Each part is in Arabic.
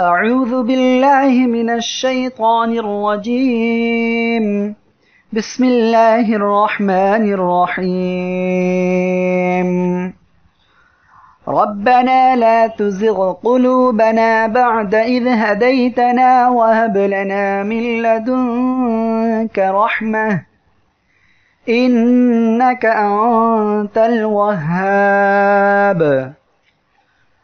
أعوذ بالله من الشيطان الرجيم بسم الله الرحمن الرحيم ربنا لا تزغ قلوبنا بعد إذ هديتنا وهب لنا من لدنك رحمة إنك أنت الوهاب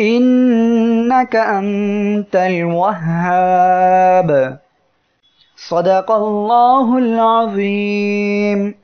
إنك أنت الوهاب صدق الله العظيم